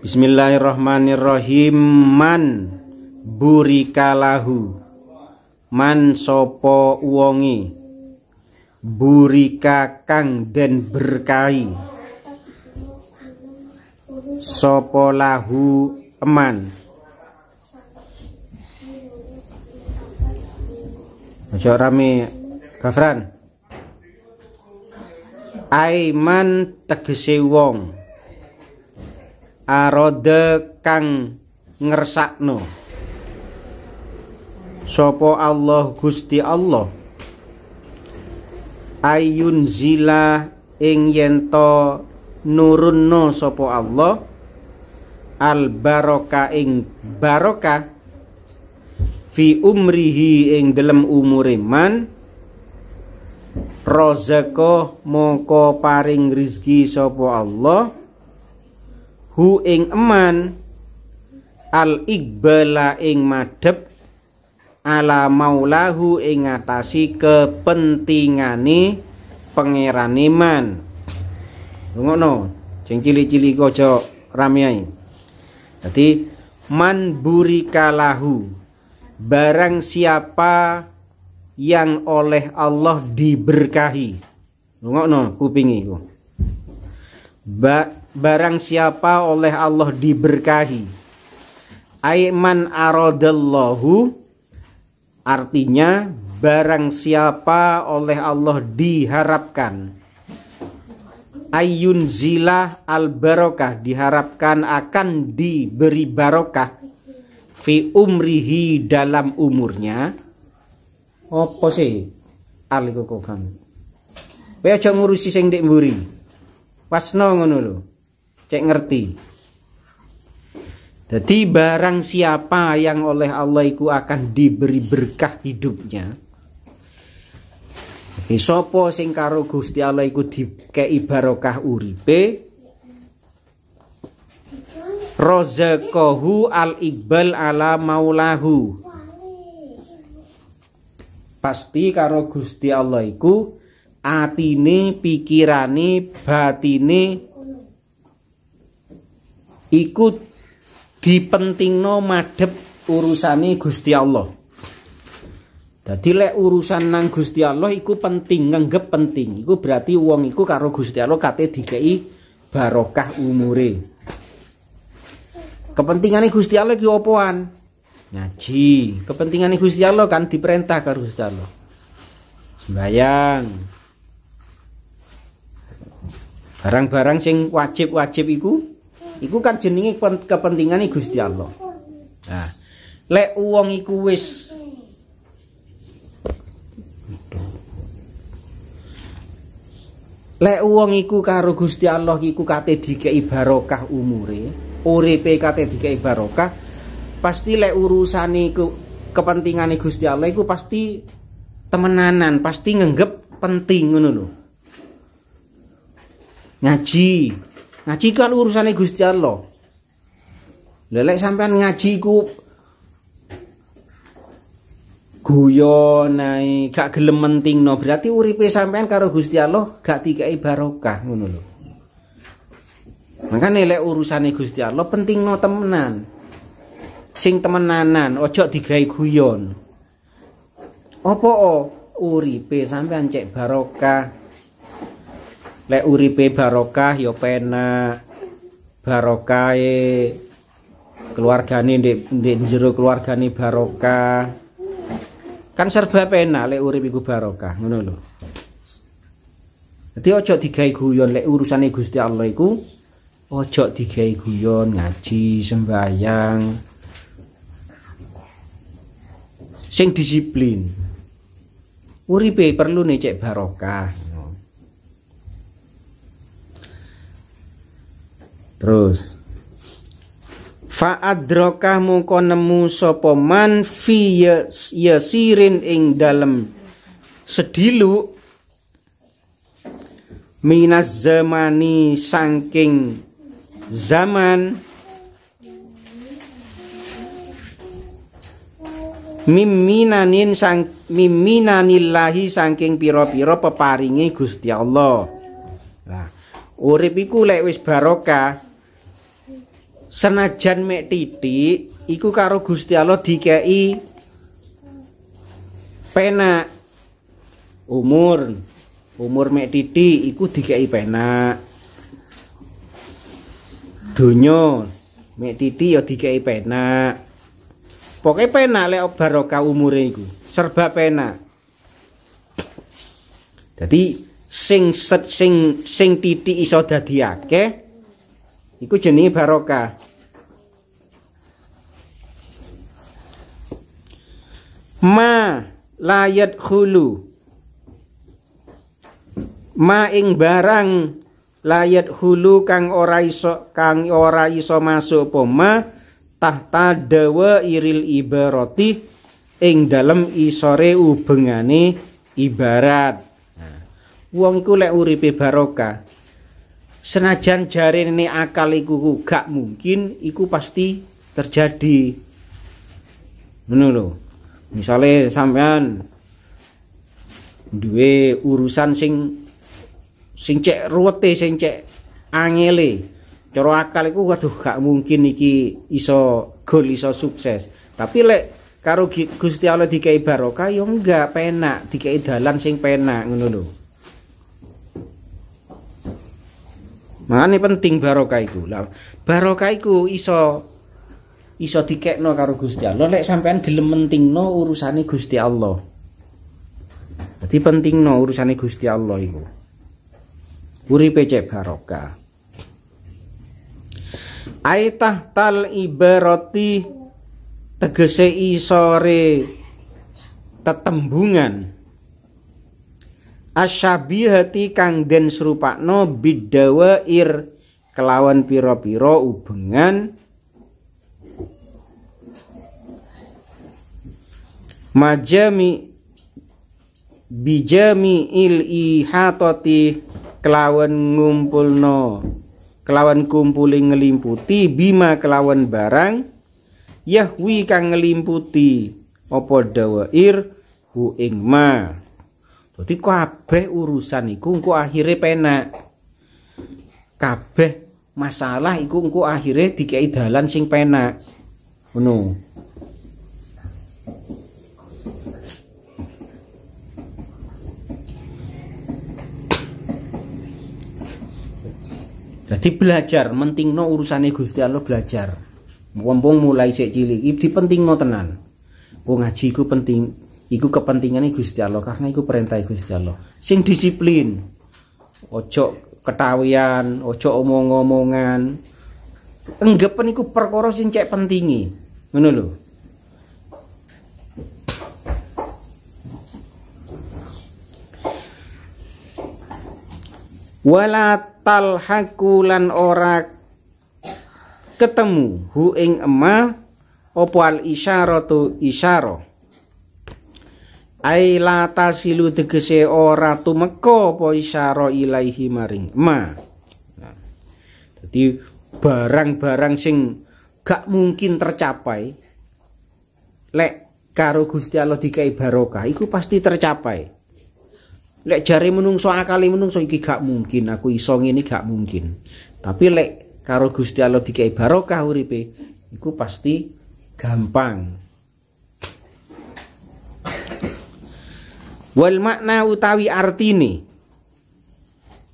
Bismillahirrahmanirrahim man burikalahu man sopo uongi burika kang den berkai sopo lahu eman Masya rame Gafran Aiman tegese wong arode kang ngersakno sopo Allah Gusti Allah ayun zila ing yento nurunno sopo Allah al barokah ing baroka, fi umrihi ing dalam umuriman, rozeko moko paring rizki sopo Allah hu ing eman al iqbala ing madep ala maulahu ing atasi kepentingane pangeran iman ngono sing cili-cili kojo ramai jadi man burikalahu barang siapa yang oleh Allah diberkahi ngono kupingi ba barang siapa oleh Allah diberkahi aiman aradallahu artinya barang siapa oleh Allah diharapkan ayun zilah al barokah diharapkan akan diberi barokah fi umrihi dalam umurnya apa sih aliku kok ngurusi sing dek muri. Pas ngono cek ngerti jadi barang siapa yang oleh Allah itu akan diberi berkah hidupnya Sopo sing karo Gusti Allah iku dikei barokah uripe Rozakohu al iqbal ala maulahu Pasti karo Gusti Allah iku atine pikirane batine iku dipentingno madhep urusane Gusti Allah. Jadi lek urusan nang Gusti Allah iku penting, nganggep penting. Iku berarti uang iku karo Gusti Allah kate dikei barokah umure. Kepentingane Gusti Allah ki opoan? Ngaji. Kepentingane Gusti Allah kan diperintah karo Gusti Allah. Sembayang. Barang-barang sing wajib-wajib iku iku kan jenenge kepentingane Gusti Allah nah lek wong iku wis Lek uang iku karo Gusti Allah iku kate dikei barokah umure, uripe kate dikei barokah, pasti lek urusane iku, kepentingane Gusti Allah iku pasti temenanan, pasti nganggep penting ngono lho. Ngaji, Ngaji ku kan urusane Gusti Allah. Lelek sampean ngaji ku guyon naik gak gelem no berarti uripe sampean karo Gusti Allah gak tiga barokah ngono lho. Makane lek ini Gusti Allah no temenan. Sing temenanan, ojo digawe guyon. opo o uripe sampean cek barokah lek uripe barokah yo ya pena barokah e keluargane ndek ndek jero keluargane barokah kan serba penak lek urip iku barokah ngono lho Dadi ojo digawe guyon lek urusane Gusti Allah iku ojo digawe guyon ngaji sembahyang sing disiplin uripe perlu nih cek barokah terus fa'adrokah muka nemu sapa man fi yasirin ing dalem sedilu minas zamani sangking zaman mimminanin sang mimminanillahi sangking piro-piro peparingi Gusti Allah nah urip iku lek wis barokah senajan mek titik iku karo Gusti Allah dikei penak umur umur mek titik iku dikei penak donya mek titik ya dikei penak pokai penak lek barokah umure iku serba penak Jadi sing sing sing titik iso dadi akeh iku jenenge barokah ma layat hulu ma ing barang layat hulu kang ora iso kang ora iso masuk apa tahta dawa iril ibarati ing dalam isore ubengane ibarat nah. wong iku lek uripe barokah senajan jari ini akal iku gak mungkin iku pasti terjadi menurut misalnya sampean duwe urusan sing sing cek ruwete sing cek angele cara akal iku waduh gak mungkin iki iso gol iso sukses tapi lek karo Gusti Allah dikai barokah ya enggak penak dikai dalan sing penak ngono lho Makanya penting barokah itu, Lah barokah iku iso iso dikekno karo Gusti Allah lek sampean gelem mentingno urusane Gusti Allah. Dadi pentingno urusane Gusti Allah iku. Uri cek barokah. Aitah tal ibarati tegese isore tetembungan asyabihati kang den serupakno ir kelawan piro-piro ubengan majami bijami il ti kelawan ngumpulno kelawan kumpuli ngelimputi bima kelawan barang yahwi kang ngelimputi opo dawa ir hu ing ma jadi kabeh urusan iku engko akhirnya penak. Kabeh masalah iku engko akhire dikei dalan sing penak. Ngono. Jadi belajar, penting urusan urusane Gusti Allah belajar. Wong mulai itu cilik no tenan. Wong ngaji iku penting iku kepentingan Gusti Allah karena iku perintah Gusti Allah sing disiplin ojo ketawian ojo omong-omongan Enggak enggepen iku perkara sing cek pentingi ngono lho wala talhaku lan ora ketemu hu ing ema opo al isyaratu isyarah ai la tasilu tegese ora tumeka apa isyara ilaihi maring ma jadi nah, barang-barang sing gak mungkin tercapai lek karo Gusti Allah dikai barokah iku pasti tercapai lek jari menungso akali menungso iki gak mungkin aku iso ini gak mungkin tapi lek karo Gusti Allah dikai barokah uripe iku pasti gampang wal makna utawi ini,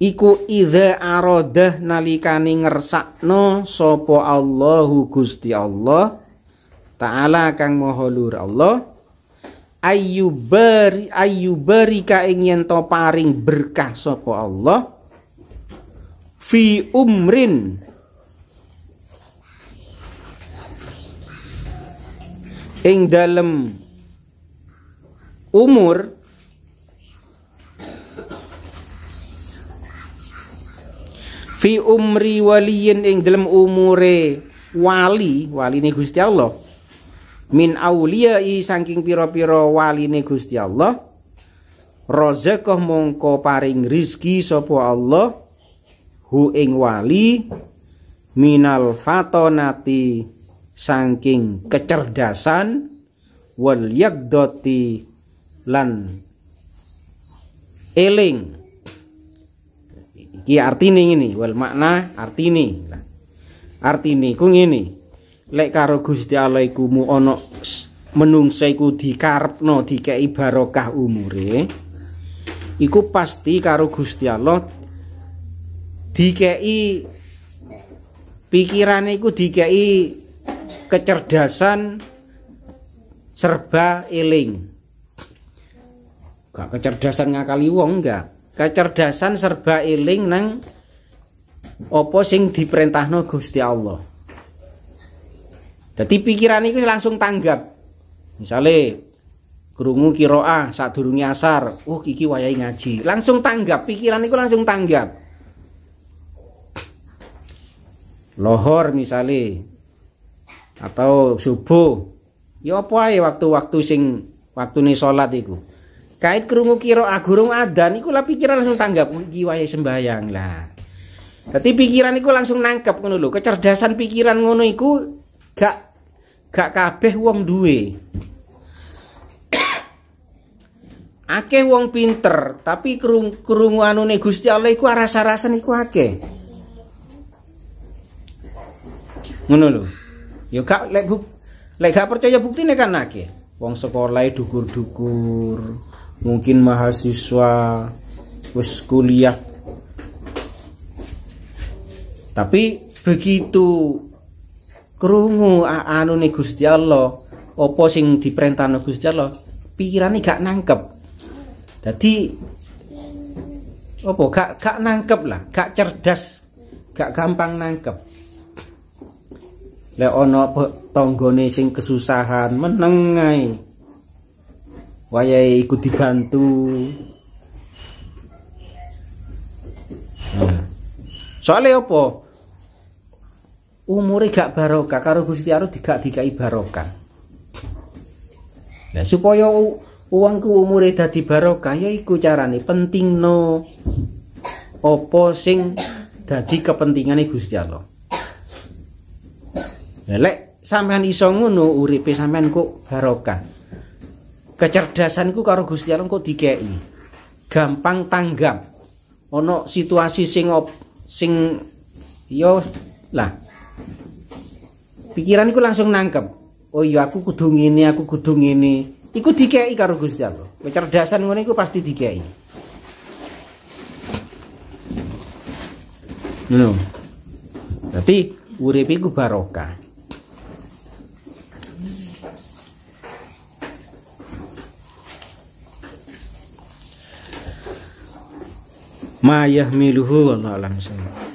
iku idha arodah nalikani ngersakno sopo Allahu Gusti Allah taala kang moholur Allah ayubari ayubari ka ingin toparing paring berkah sopo Allah fi umrin ing dalem umur fi umri waliyin ing dalam umure wali wali ini Gusti Allah min auliyai saking piro-piro wali ini Gusti Allah rozekoh mongko paring rizki sopo Allah hu ing wali minal fatonati saking kecerdasan wal yakdoti lan eling Ki artine ngene, wal makna artine. Nah, artine ku ngene. Lek karo Gusti Allah iku mu ana menungsa iku dikarepno dikeki barokah umure. Iku pasti karo Gusti Allah dikeki pikirane iku dikeki kecerdasan serba eling. Gak kecerdasan ngakali wong enggak kecerdasan serba iling nang opo sing diperintahno Gusti Allah. Jadi pikiran itu langsung tanggap. Misalnya kerungu kiroah sadurunge asar, Uh, iki wayahe ngaji, langsung tanggap, pikiran itu langsung tanggap. Lohor misalnya atau subuh, ya apa waktu-waktu sing waktu nih sholat iku kait kerungu kiro agurung ah, adan iku lah pikiran langsung tanggap jiwa ya sembayang lah Tapi pikiran iku langsung nangkep ngono lho kecerdasan pikiran ngono iku gak gak kabeh wong duwe akeh wong pinter tapi kerung kerungu anune Gusti Allah iku rasa-rasan iku akeh ngono lho yo ya gak lek lek gak percaya buktine kan akeh wong sekolah e dukur-dukur mungkin mahasiswa wis kuliah tapi begitu anu nih Gusti Allah opo sing diperintahno Gusti Allah nih gak nangkep jadi opo gak gak nangkep lah gak cerdas gak gampang nangkep lek po tanggane sing kesusahan menengai wayai ikut dibantu nah. soalnya apa umurnya gak barokah karo Gusti Allah digak dikai barokah nah supaya uangku umurnya dadi barokah ya iku carane penting no opo sing dadi kepentingane Gusti Allah nah, lek sampean iso ngono uripe sampean kok barokah kecerdasanku karo Gusti Allah kok dikeki gampang tanggap ono situasi sing op, sing yo lah pikiranku langsung nangkep oh iya aku kudu ngene aku kudu ngene iku dikeki karo Gusti Allah kecerdasan ngono iku pasti dikeki ngono berarti urip iku barokah ma yahmiluhu wallahu a'lam